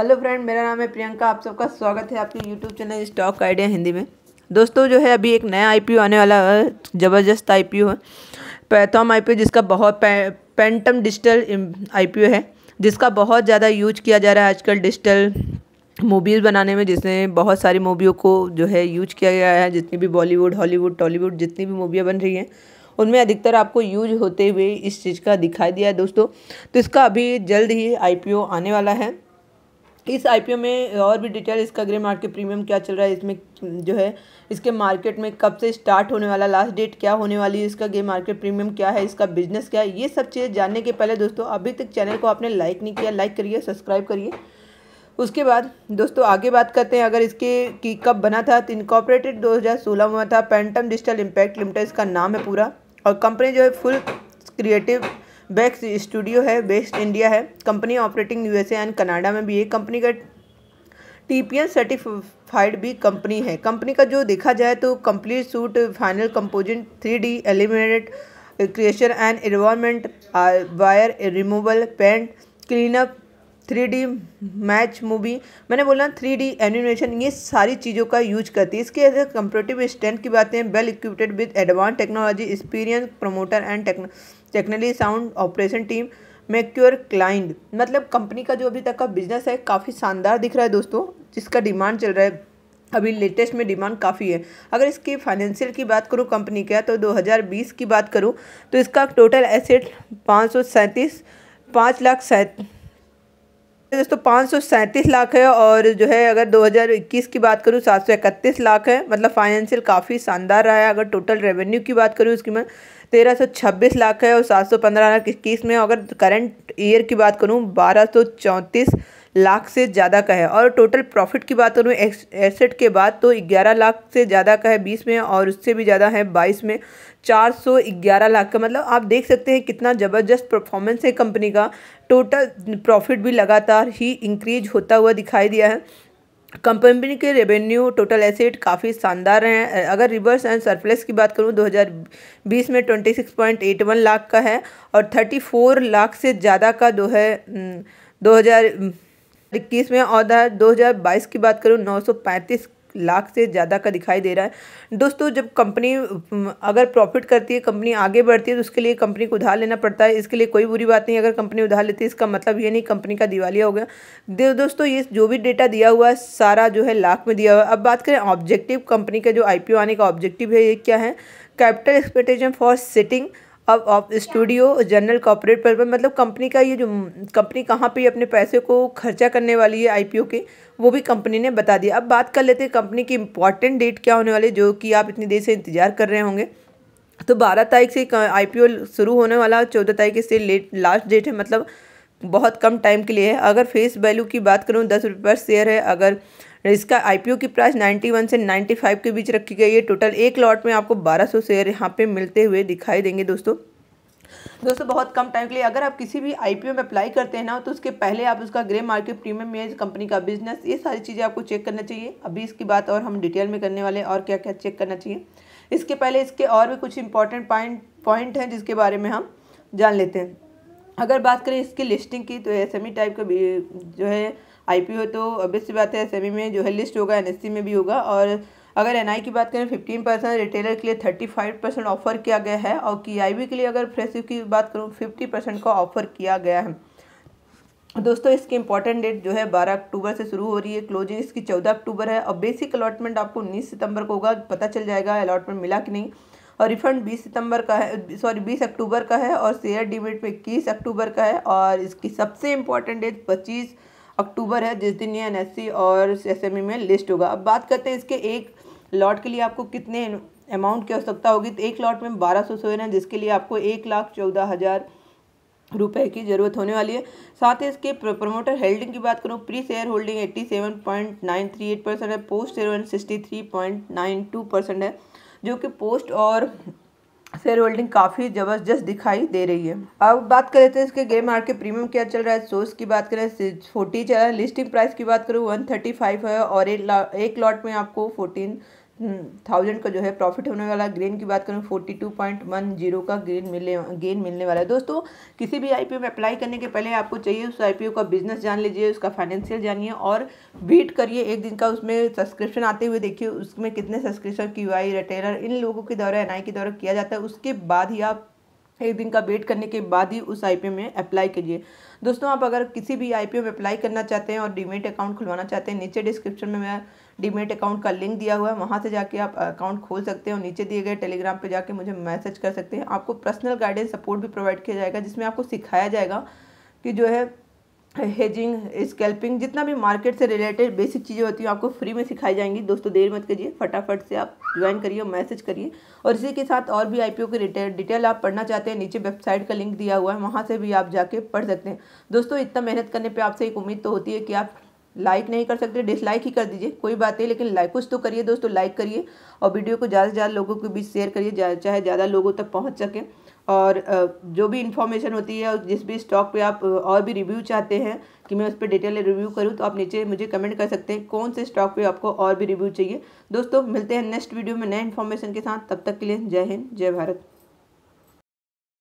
hello friend मेरा नाम है प्रियंका आप सबका स्वागत है आपके YouTube channel stock idea Hindi में दोस्तों जो है अभी एक नया आईपीओ आने वाला है ज़बरदस्त आईपीओ है पैथॉम आईपीओ जिसका बहुत पेंटम डिजिटल आईपीओ है जिसका बहुत ज़्यादा यूज किया जा रहा है आजकल डिजिटल मूवीज़ बनाने में जिसमें बहुत सारी मूवियों को जो है यूज किया गया है जितनी भी बॉलीवुड हॉलीवुड टॉलीवुड जितनी भी मूवियाँ बन रही हैं उनमें अधिकतर आपको यूज होते हुए इस चीज़ का दिखाई दिया है दोस्तों तो इसका अभी जल्द ही आईपीओ आने वाला है इस आईपीओ में और भी डिटेल इसका ग्रे मार्केट प्रीमियम क्या चल रहा है इसमें जो है इसके मार्केट में कब से स्टार्ट होने वाला लास्ट डेट क्या होने वाली है इसका ग्रे मार्केट प्रीमियम क्या है इसका बिजनेस क्या है ये सब चीज़ें जानने के पहले दोस्तों अभी तक चैनल को आपने लाइक नहीं किया लाइक करिए सब्सक्राइब करिए उसके बाद दोस्तों आगे बात करते हैं अगर इसके की कब बना था तो इनकॉपरेटेड सोलह में था पेंटम डिजिटल इम्पैक्ट लिमिटेड इसका नाम है पूरा और कंपनी जो है फुल क्रिएटिव बेक्स स्टूडियो है बेस्ट इंडिया है company operating USA and Canada में भी है कंपनी का टीपीएन सर्टिफाइड भी कंपनी है कंपनी का जो देखा जाए तो complete suite final composite three D eliminate creation and environment wire removal paint cleanup three D match movie मैंने बोला थ्री डी एनिमेशन ये सारी चीज़ों का यूज करती है इसके अगर कंपेटिव स्टैंड की बातें well equipped with advance technology experience promoter and technically sound operation team make sure client मतलब कंपनी का जो अभी तक का बिजनेस है काफ़ी शानदार दिख रहा है दोस्तों जिसका डिमांड चल रहा है अभी लेटेस्ट में डिमांड काफ़ी है अगर इसकी फाइनेंशियल की बात करूँ कंपनी का तो 2020 की बात करूँ तो इसका टोटल एसेट पाँच सौ सैंतीस पाँच लाख सैंतीस दोस्तों पाँच सौ सैंतीस लाख है और जो है अगर 2021 की बात करूँ सात सौ इकतीस लाख है मतलब फाइनेंशियल काफ़ी शानदार रहा है अगर टोटल रेवेन्यू की बात करूँ उसकी मैं तेरह सौ छब्बीस लाख है और सात सौ पंद्रह लाख इक्कीस में अगर करंट ईयर की बात करूँ बारह सौ चौंतीस लाख से ज़्यादा का है और टोटल प्रॉफिट की बात करूँ एसेट के बाद तो ग्यारह लाख से ज़्यादा का है बीस में और उससे भी ज़्यादा है बाईस में चार सौ ग्यारह लाख का मतलब आप देख सकते हैं कितना ज़बरदस्त परफॉर्मेंस है कंपनी का टोटल प्रॉफिट भी लगातार ही इंक्रीज होता हुआ दिखाई दिया है कंपनी के रेवेन्यू टोटल एसेट काफ़ी शानदार हैं अगर रिवर्स एंड सरप्लस की बात करूं 2020 में 26.81 लाख का है और 34 लाख से ज़्यादा का जो है 2000 हम्म, इक्कीस में और दो हज़ार बाईस की बात करूँ नौ सौ पैंतीस लाख से ज़्यादा का दिखाई दे रहा है दोस्तों जब कंपनी अगर प्रॉफिट करती है कंपनी आगे बढ़ती है तो उसके लिए कंपनी को उधार लेना पड़ता है इसके लिए कोई बुरी बात नहीं अगर कंपनी उधार लेती है इसका मतलब ये नहीं कंपनी का दिवालिया हो गया दोस्तों ये जो भी डेटा दिया हुआ है सारा जो है लाख में दिया हुआ है अब बात करें ऑब्जेक्टिव कंपनी का जो आई आने का ऑब्जेक्टिव है ये क्या है कैपिटल एक्सपेक्टेशन फॉर सेटिंग अब स्टूडियो जनरल कॉपोरेट पर मतलब कंपनी का ये जो कंपनी कहाँ पे अपने पैसे को खर्चा करने वाली है आईपीओ के वो भी कंपनी ने बता दिया अब बात कर लेते हैं कंपनी की इंपॉर्टेंट डेट क्या होने वाली जो कि आप इतनी देर से इंतजार कर रहे होंगे तो बारह तारीख से आईपीओ शुरू होने वाला चौदह तारीख से लेट लास्ट डेट है मतलब बहुत कम टाइम के लिए है अगर फेस वैल्यू की बात करूँ दस रुपये पर शेयर है अगर तो इसका आईपीओ की प्राइस 91 से 95 के बीच रखी गई है टोटल एक लॉट में आपको 1200 शेयर यहाँ पे मिलते हुए दिखाई देंगे दोस्तों दोस्तों बहुत कम टाइम के लिए अगर आप किसी भी आईपीओ में अप्लाई करते हैं ना तो उसके पहले आप उसका ग्रे मार्केट प्रीमियम या कंपनी का बिजनेस ये सारी चीज़ें आपको चेक करना चाहिए अभी इसकी बात और हम डिटेल में करने वाले और क्या क्या चेक करना चाहिए इसके पहले इसके और भी कुछ इंपॉर्टेंट पॉइंट पॉइंट हैं जिसके बारे में हम जान लेते हैं अगर बात करें इसकी लिस्टिंग की तो एस टाइप का जो है हो तो अभी बात है सेमी e में जो है लिस्ट होगा एन e में भी होगा और अगर एन की बात करें फिफ्टीन परसेंट रिटेलर के लिए थर्टी फाइव परसेंट ऑफर किया गया है और केआईबी के लिए अगर फ्रेश की बात करूँ फिफ्टी परसेंट का ऑफर किया गया है दोस्तों इसकी इंपॉर्टेंट डेट जो है 12 अक्टूबर से शुरू हो रही है क्लोजिंग इसकी 14 अक्टूबर है और बेसिक अलॉटमेंट आपको 19 सितंबर को होगा पता चल जाएगा अलॉटमेंट मिला कि नहीं और रिफंड बीस सितंबर का है सॉरी बीस अक्टूबर का है और शेयर डिबेट पर इक्कीस अक्टूबर का है और इसकी सबसे इम्पॉर्टेंट डेट पच्चीस अक्टूबर है जिस दिन ये एन और एस e में लिस्ट होगा अब बात करते हैं इसके एक लॉट के लिए आपको कितने अमाउंट की आवश्यकता होगी तो एक लॉट में बारह सौ सोइन है जिसके लिए आपको एक लाख चौदह हज़ार रुपये की ज़रूरत होने वाली है साथ ही इसके प्रमोटर होल्डिंग की बात करूँ pre share holding eighty seven point nine three eight percent है post share sixty three point nine two percent है जो कि पोस्ट और शेयर होल्डिंग काफ़ी ज़बरदस्त दिखाई दे रही है अब बात कर लेते हैं तो इसके गेम आर के प्रीमियम क्या चल रहा है सोर्स की बात करें फोर्टी चल रहा है लिस्टिंग प्राइस की बात करूँ वन थर्टी फाइव है और एक लॉट में आपको फोर्टीन थाउजेंड हम्म, का जो है प्रॉफिट होने वाला ग्रेन की बात करूँ forty two point one zero का ग्रेन मिलने गेन मिलने वाला है दोस्तों किसी भी आईपीओ में अप्लाई करने के पहले आपको चाहिए उस आईपीओ का बिजनेस जान लीजिए उसका फाइनेंशियल जानिए और वेट करिए एक दिन का उसमें सब्सक्रिप्शन आते हुए देखिए उसमें कितने सब्सक्रिप्शन क्यू आई रिटेलर इन लोगों के द्वारा एन के द्वारा किया जाता है उसके बाद ही आप एक दिन का वेट करने के बाद ही उस आई में अप्लाई कीजिए दोस्तों आप अगर किसी भी आई में अप्लाई करना चाहते हैं और डीमेट अकाउंट खुलवाना चाहते हैं नीचे डिस्क्रिप्शन में मैं डीमेट अकाउंट का लिंक दिया हुआ है वहाँ से जाके आप अकाउंट खोल सकते हैं और नीचे दिए गए टेलीग्राम पे जाके मुझे मैसेज कर सकते हैं आपको पर्सनल गाइडेंस सपोर्ट भी प्रोवाइड किया जाएगा जिसमें आपको सिखाया जाएगा कि जो है हेजिंग स्कैल्पिंग जितना भी मार्केट से रिलेटेड बेसिक चीज़ें होती हैं आपको फ्री में सिखाई जाएंगी दोस्तों देर मत करिए फटाफट से आप ज्वाइन करिए मैसेज करिए और इसी के साथ और भी आईपीओ की डिटेल आप पढ़ना चाहते हैं नीचे वेबसाइट का लिंक दिया हुआ है वहाँ से भी आप जाके पढ़ सकते हैं दोस्तों इतना मेहनत करने पर आपसे एक उम्मीद तो होती है कि आप लाइक नहीं कर सकते डिसलाइक ही कर दीजिए कोई बात नहीं लेकिन लाइक कुछ तो करिए दोस्तों लाइक करिए और वीडियो को ज़्यादा से ज़्यादा लोगों के बीच शेयर करिए चाहे ज़्यादा लोगों तक पहुँच सके और जो भी इन्फॉर्मेशन होती है और जिस भी स्टॉक पे आप और भी रिव्यू चाहते हैं कि मैं उस पर डिटेल रिव्यू करूँ तो आप नीचे मुझे कमेंट कर सकते हैं कौन से स्टॉक पे आपको और भी रिव्यू चाहिए दोस्तों मिलते हैं नेक्स्ट वीडियो में नए इन्फॉर्मेशन के साथ तब तक के लिए जय हिंद जय भारत